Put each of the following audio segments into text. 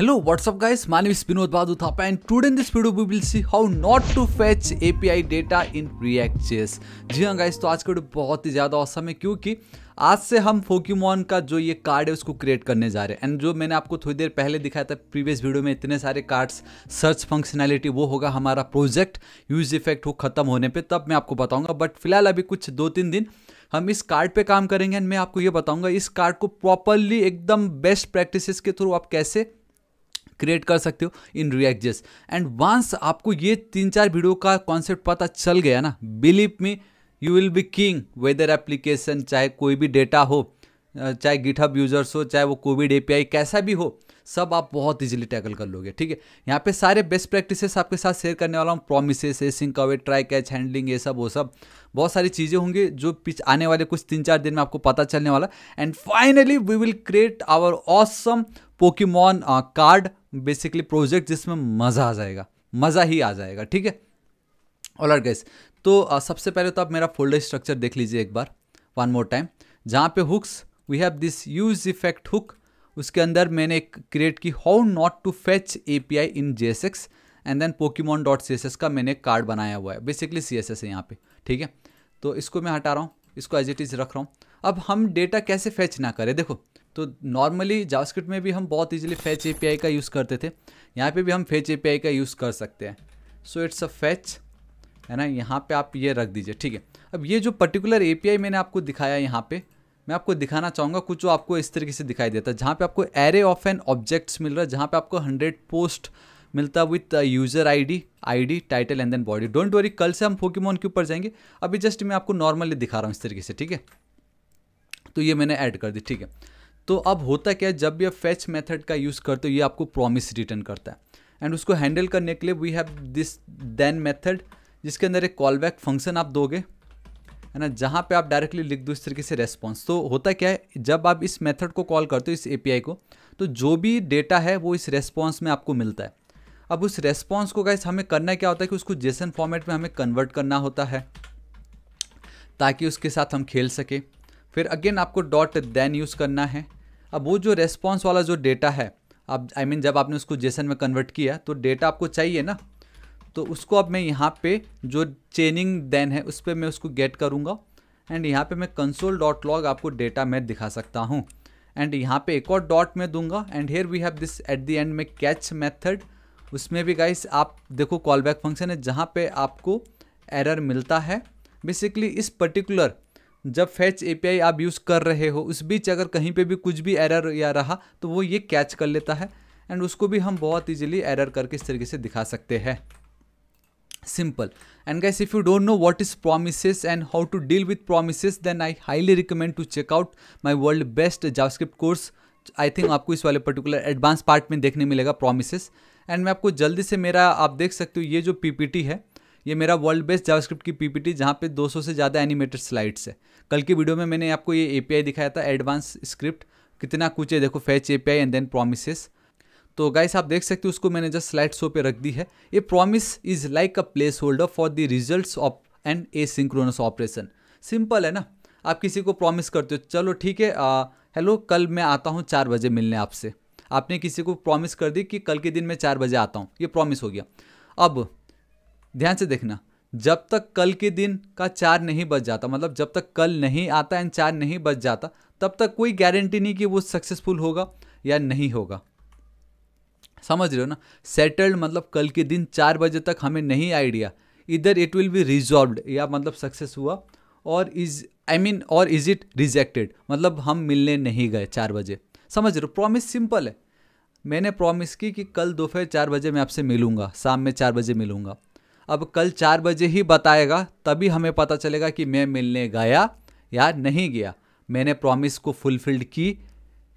Hello, what's up guys? My name is Binod Badu Thapa and today in this video we will see how not to fetch API data in React.js. जी हाँ guys, तो आज का video बहुत ही ज़्यादा awesome है क्योंकि आज से हम फोक्यूमॉन का जो ये कार्ड है उसको क्रिएट करने जा रहे हैं एंड जो मैंने आपको थोड़ी देर पहले दिखाया था प्रीवियस वीडियो में इतने सारे कार्ड्स सर्च फंक्शनैलिटी वो होगा हमारा प्रोजेक्ट यूज इफेक्ट वो खत्म होने पर तब मैं आपको बताऊंगा बट फिलहाल अभी कुछ दो तीन दिन हम इस कार्ड पे काम करेंगे एंड मैं आपको ये बताऊंगा इस कार्ड को प्रॉपरली एकदम बेस्ट प्रैक्टिसेस के थ्रू आप कैसे क्रिएट कर सकते हो in React JS and once आपको ये तीन चार वीडियो का कॉन्सेप्ट पता चल गया ना believe me you will be king weather application चाहे कोई भी डेटा हो चाहे गिटहब यूजर्स हो चाहे वो कोविड ए कैसा भी हो सब आप बहुत इजीली टैकल कर लोगे ठीक है यहाँ पे सारे बेस्ट प्रैक्टिसेस आपके साथ शेयर करने वाला हूँ प्रोमिसेस एसिंग कवे ट्राई कैच हैंडलिंग ये सब वो सब बहुत सारी चीज़ें होंगी जो पिछ आने वाले कुछ तीन चार दिन में आपको पता चलने वाला and finally we will create our awesome Pokemon card basically project जिसमें मज़ा आ जाएगा मज़ा ही आ जाएगा ठीक है ऑल आर गेस तो आ, uh, सबसे पहले तो आप मेरा फोल्डर स्ट्रक्चर देख लीजिए एक बार वन मोर टाइम जहाँ पे hooks we have this use effect hook उसके अंदर मैंने क्रिएट की how not to fetch a in J and then Pokemon dot C S S का मैंने एक कार्ड बनाया हुआ है बेसिकली सी एस एस है यहाँ पे ठीक है तो इसको मैं हटा रहा हूँ इसको एज इट इज़ रख रहा हूँ अब हम डेटा कैसे फैच ना करें देखो तो नॉर्मली जावास्क्रिप्ट में भी हम बहुत ईजिली फैच ए का यूज़ करते थे यहाँ पर भी हम फैच ए का यूज़ कर सकते हैं सो इट्स अ फैच है ना यहाँ पे आप ये रख दीजिए ठीक है अब ये जो पर्टिकुलर एपीआई मैंने आपको दिखाया यहाँ पे मैं आपको दिखाना चाहूँगा कुछ जो आपको इस तरीके से दिखाई देता है जहाँ पे आपको एरे ऑफ एन ऑब्जेक्ट्स मिल रहा है जहाँ पे आपको हंड्रेड पोस्ट मिलता with user I D I D title and then body don't worry कल से हम पोकेमोन के ऊपर जाएंगे अभी जस्ट मैं आपको नॉर्मली दिखा रहा हूँ इस तरीके से ठीक है तो ये मैंने ऐड कर दी ठीक है तो अब होता क्या है जब भी आप फैच मेथड का यूज़ करते हो ये आपको प्रॉमिस रिटर्न करता है एंड उसको हैंडल करने के लिए we have this then method जिसके अंदर एक कॉल बैक फंक्शन आप दोगे है ना जहाँ पे आप डायरेक्टली लिख दो इस तरीके से रेस्पॉन्स तो होता क्या है जब आप इस मेथड को कॉल करते हो इस एपीआई को तो जो भी डेटा है वो इस रेस्पॉन्स में आपको मिलता है अब उस रेस्पॉन्स को गाइस हमें करना क्या होता है कि उसको जेसन फॉर्मेट में हमें कन्वर्ट करना होता है ताकि उसके साथ हम खेल सकें फिर अगेन आपको डॉट देन यूज़ करना है अब वो जो रेस्पॉन्स वाला जो डेटा है अब आई I मीन mean, जब आपने उसको जेसन में कन्वर्ट किया तो डेटा आपको चाहिए ना तो उसको अब मैं यहाँ पे जो चेनिंग देन है उस पर मैं उसको गेट करूँगा एंड यहाँ पे मैं कंसोल डॉट लॉग आपको डेटा मैं दिखा सकता हूँ एंड यहाँ पे एक और डॉट मैं दूंगा and here we have this at the end में कैच मेथड उसमें भी गाइस आप देखो कॉल बैक फंक्शन है जहाँ पे आपको एरर मिलता है बेसिकली इस पर्टिकुलर जब फैच एपीआई आप यूज़ कर रहे हो उस बीच अगर कहीं पे भी कुछ भी एरर या रहा तो वो ये कैच कर लेता है एंड उसको भी हम बहुत इजीली एरर करके इस तरीके से दिखा सकते हैं simple and guys if you don't know what is promises and how to deal with promises then I highly recommend to check out my world best JavaScript course I think आपको इस वाले पर्टिकुलर एडवांस पार्ट में देखने मिलेगा promises and मैं आपको जल्दी से मेरा आप देख सकते हो ये जो पीपीटी है ये मेरा वर्ल्ड बेस्ट जावास्क्रिप्ट की पीपीटी जहाँ पे 200 से ज़्यादा एनिमेटेड स्लाइड्स है कल की वीडियो में मैंने आपको ये एपीआई दिखाया था एडवांस स्क्रिप्ट कितना कुछ है देखो fetch API and then promises तो गाइस आप देख सकते हो उसको मैंने जस्ट स्लाइड शो पे रख दी है ये promise is like a placeholder for the result of an asynchronous operation simple है ना आप किसी को प्रॉमिस करते हो चलो ठीक है हेलो कल मैं आता हूँ चार बजे मिलने आपसे आपने किसी को प्रॉमिस कर दी कि कल के दिन मैं चार बजे आता हूँ ये प्रॉमिस हो गया अब ध्यान से देखना जब तक कल के दिन का चार नहीं बच जाता मतलब जब तक कल नहीं आता एंड चार नहीं बच जाता तब तक कोई गारंटी नहीं कि वो सक्सेसफुल होगा या नहीं होगा समझ रहे हो ना सेटल्ड मतलब कल के दिन चार बजे तक हमें नहीं आइडिया इधर इट विल बी रिजॉल्व या मतलब सक्सेस हुआ और इज आई मीन और इज इट रिजेक्टेड मतलब हम मिलने नहीं गए चार बजे समझ रहे हो प्रॉमिस सिंपल है मैंने प्रॉमिस की कि कल दोपहर चार बजे मैं आपसे मिलूँगा शाम में चार बजे मिलूँगा अब कल चार बजे ही बताएगा तभी हमें पता चलेगा कि मैं मिलने गया या नहीं गया मैंने प्रॉमिस को फुलफिल्ड की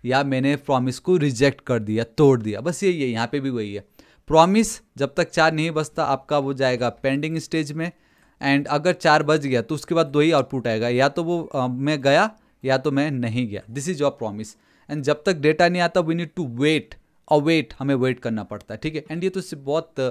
या मैंने प्रॉमिस को रिजेक्ट कर दिया तोड़ दिया बस यही है यहाँ पे भी वही है प्रॉमिस जब तक चार नहीं बजता आपका वो जाएगा पेंडिंग स्टेज में एंड अगर चार बज गया तो उसके बाद दो ही आउटपुट आएगा या तो वो आ, मैं गया या तो मैं नहीं गया this is your promise and जब तक डेटा नहीं आता वी नीड टू वेट और वेट हमें वेट करना पड़ता है ठीक है एंड ये तो बहुत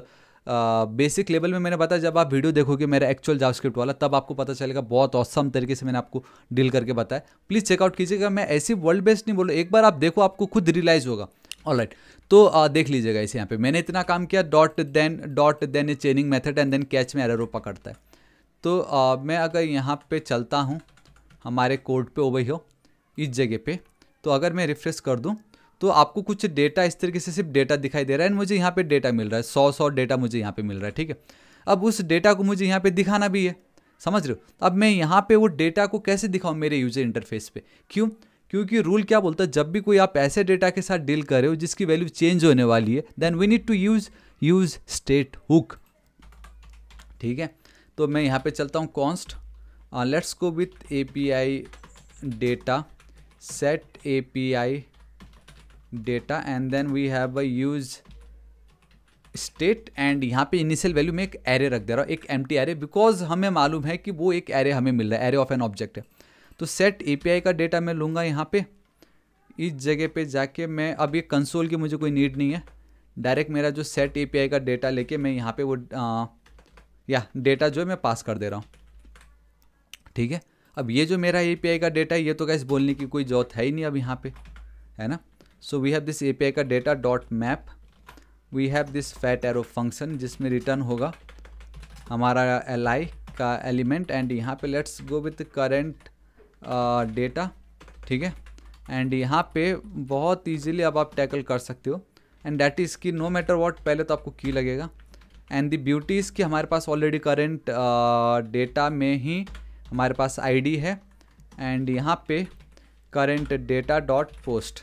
बेसिक uh, लेवल में मैंने बताया जब आप वीडियो देखोगे मेरा एक्चुअल जावास्क्रिप्ट वाला तब आपको पता चलेगा बहुत औसम तरीके से मैंने आपको डील करके बताया प्लीज़ चेकआउट कीजिएगा मैं ऐसी वर्ल्ड बेस्ट नहीं बोलूँ एक बार आप देखो आपको खुद रियलाइज़ होगा ऑल राइट तो uh, देख लीजिएगा इसे यहाँ पे मैंने इतना काम किया dot then dot then a chaining method and then catch में एरो पकड़ता है तो uh, मैं अगर यहाँ पे चलता हूँ हमारे कोर्ट पे ओवही हो इस जगह पे तो अगर मैं रिफ्रेश कर दूँ तो आपको कुछ डेटा इस तरीके से सिर्फ डेटा दिखाई दे रहा है एंड मुझे यहाँ पे डेटा मिल रहा है सौ सौ डेटा मुझे यहाँ पे मिल रहा है ठीक है अब उस डेटा को मुझे यहाँ पे दिखाना भी है समझ रहे हो अब मैं यहाँ पे वो डेटा को कैसे दिखाऊँ मेरे यूजर इंटरफेस पे क्यों क्योंकि रूल क्या बोलता है जब भी कोई आप ऐसे डेटा के साथ डील कर रहे हो जिसकी वैल्यू चेंज होने वाली है then we need to use use state hook ठीक है तो मैं यहाँ पे चलता हूँ const let's go with A P I data set API data and then we have a use state and यहाँ पे इनिशियल वैल्यू में एक एरे रख दे रहा हूँ एक एम टी एरे बिकॉज हमें मालूम है कि वो एक एरे हमें मिल रहा है एरे ऑफ एन ऑब्जेक्ट है तो सेट ए पी आई का डेटा मैं लूँगा यहाँ पे इस जगह पे जाके मैं अब ये कंसोल की मुझे कोई नीड नहीं है डायरेक्ट मेरा जो सेट ए पी आई का डेटा लेके मैं यहाँ पे वो आ, या डेटा जो है मैं पास कर दे रहा हूँ ठीक है अब ये जो मेरा ए का डेटा है ये तो कैसे बोलने की कोई जरूरत है ही नहीं अब यहाँ पे है ना so we have this a का data dot map we have this fat arrow function जिसमें रिटर्न होगा हमारा एल का एलिमेंट एंड यहाँ पे let's go with current data ठीक है एंड यहाँ पे बहुत इजीली अब आप टैकल कर सकते हो and that is key no matter what पहले तो आपको की लगेगा एंड द ब्यूटी की हमारे पास ऑलरेडी करेंट डेटा में ही हमारे पास आईडी है एंड यहाँ पे करेंट डेटा डॉट पोस्ट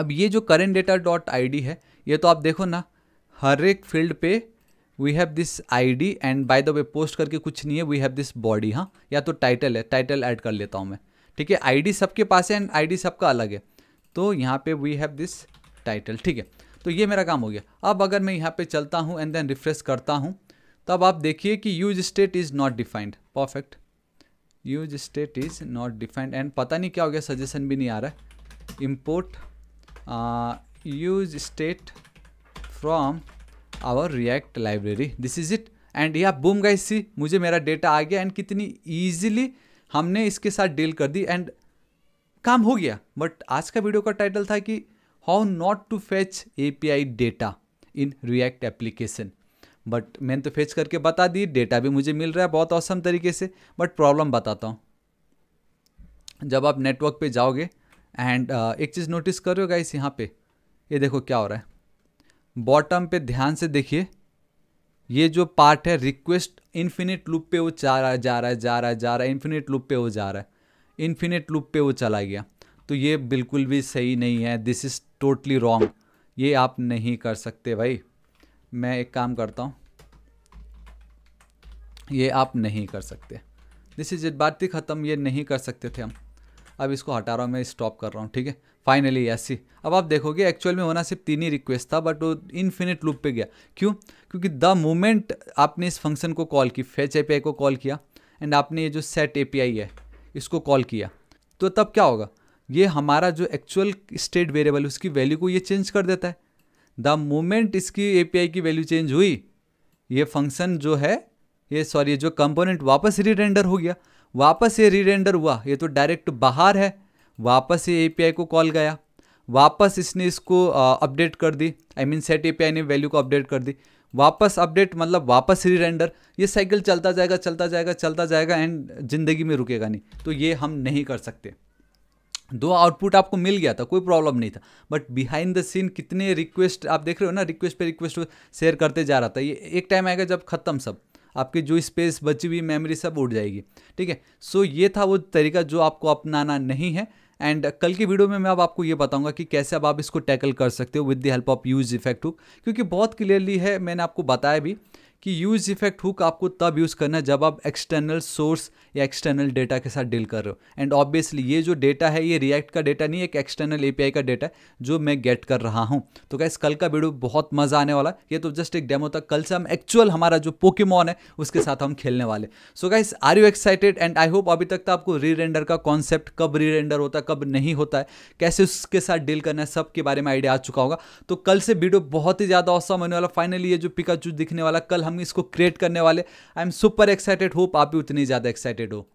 अब ये जो करेंट डेटा डॉट आई है ये तो आप देखो ना हर एक फील्ड पे we have this ID and by the way post करके कुछ नहीं है वी हैव दिस बॉडी हाँ या तो टाइटल है टाइटल ऐड कर लेता हूँ मैं ठीक है आईडी सबके पास है एंड आईडी सबका अलग है तो यहाँ पे वी हैव दिस टाइटल ठीक है तो ये मेरा काम हो गया अब अगर मैं यहाँ पे चलता हूँ एंड देन रिफ्रेश करता हूँ तब आप देखिए कि use state is not defined perfect use state is not defined and पता नहीं क्या हो गया सजेशन भी नहीं आ रहा है import use state from our React library this is it and या बूम गाइस सी मुझे मेरा डेटा आ गया एंड कितनी ईजिली हमने इसके साथ डील कर दी एंड काम हो गया बट आज का वीडियो का टाइटल था कि how not to fetch A P I data in React application but मैंने तो फेच करके बता दी डेटा भी मुझे मिल रहा है बहुत औसम तरीके से बट प्रॉब्लम बताता हूँ जब आप नेटवर्क पे जाओगे एंड uh, एक चीज़ नोटिस कर रहे हो गाइस यहाँ पे ये देखो क्या हो रहा है बॉटम पे ध्यान से देखिए ये जो पार्ट है रिक्वेस्ट इन्फिनिट लूप पे वो जा रहा है जा रहा है जा रहा है जा रहा है इन्फिनिट लूप पे वो जा रहा है इन्फिनिट लूप पे वो चला गया तो ये बिल्कुल भी सही नहीं है दिस इज़ टोटली रॉन्ग ये आप नहीं कर सकते भाई मैं एक काम करता हूँ ये आप नहीं कर सकते दिस इज इट बात ख़त्म ये नहीं कर सकते थे हम अब इसको हटा रहा हूँ मैं स्टॉप कर रहा हूँ ठीक है फाइनली सी अब आप देखोगे एक्चुअल में होना सिर्फ तीन ही रिक्वेस्ट था बट वो इन्फिनिट लूप पे गया क्यों क्योंकि द मोमेंट आपने इस फंक्शन को कॉल की फेच ए को कॉल किया एंड आपने ये जो सेट ए है इसको कॉल किया तो तब क्या होगा ये हमारा जो एक्चुअल स्टेट वेरिएबल उसकी वैल्यू को ये चेंज कर देता है द मोमेंट इसकी एपीआई की वैल्यू चेंज हुई ये फंक्शन जो है ये सॉरी जो कंपोनेंट वापस रीरेंडर हो गया वापस ये रीरेंडर हुआ ये तो डायरेक्ट बाहर है वापस ये एपीआई को कॉल गया वापस इसने इसको अपडेट कर दी आई मीन सेट एपीआई ने वैल्यू को अपडेट कर दी वापस अपडेट मतलब वापस रीरेंडर ये साइकिल चलता जाएगा चलता जाएगा चलता जाएगा एंड ज़िंदगी में रुकेगा नहीं तो ये हम नहीं कर सकते दो आउटपुट आपको मिल गया था कोई प्रॉब्लम नहीं था बट बिहाइंड द सीन कितने रिक्वेस्ट आप देख रहे हो ना रिक्वेस्ट पे रिक्वेस्ट शेयर करते जा रहा था ये एक टाइम आएगा जब ख़त्म सब आपकी जो स्पेस बची हुई मेमोरी सब उड़ जाएगी ठीक है सो ये था वो तरीका जो आपको अपनाना नहीं है एंड कल की वीडियो में मैं अब आपको ये बताऊंगा कि कैसे अब आप इसको टैकल कर सकते हो with the help of use effect hook क्योंकि बहुत क्लियरली है मैंने आपको बताया भी कि यूज़ इफेक्ट हुक आपको तब यूज़ करना है जब आप एक्सटर्नल सोर्स या एक्सटर्नल डेटा के साथ डील कर रहे हो एंड ऑब्वियसली ये जो डेटा है ये रिएक्ट का डेटा नहीं एक एक्सटर्नल एपीआई का डेटा है जो मैं गेट कर रहा हूँ तो कैसे कल का वीडियो बहुत मज़ा आने वाला ये तो जस्ट एक डेमो था कल से हम एक्चुअल हमारा जो पोकेमॉन है उसके साथ हम खेलने वाले so guys are you excited and I hope अभी तक तो आपको री रेंडर का कॉन्सेप्ट कब री रेंडर होता है कब नहीं होता है कैसे उसके साथ डील करना है सब के बारे में आइडिया आ चुका होगा तो कल से वीडियो बहुत ही ज़्यादा औसम होने वाला फाइनली ये जो पिकाचू दिखने वाला कल हम इसको क्रिएट करने वाले I am super excited hope आप भी उतनी ज़्यादा एक्साइटेड हो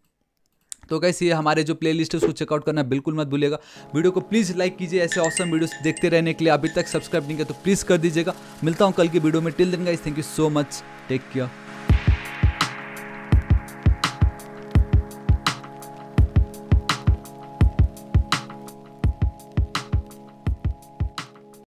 तो कैसे ये हमारे जो प्लेलिस्ट है उसको चेकआउट करना बिल्कुल मत भूलिएगा वीडियो को प्लीज़ लाइक कीजिए ऐसे ऑसम वीडियोस देखते रहने के लिए अभी तक सब्सक्राइब नहीं किया तो प्लीज़ कर दीजिएगा मिलता हूँ कल की वीडियो में till then guys thank you so much take care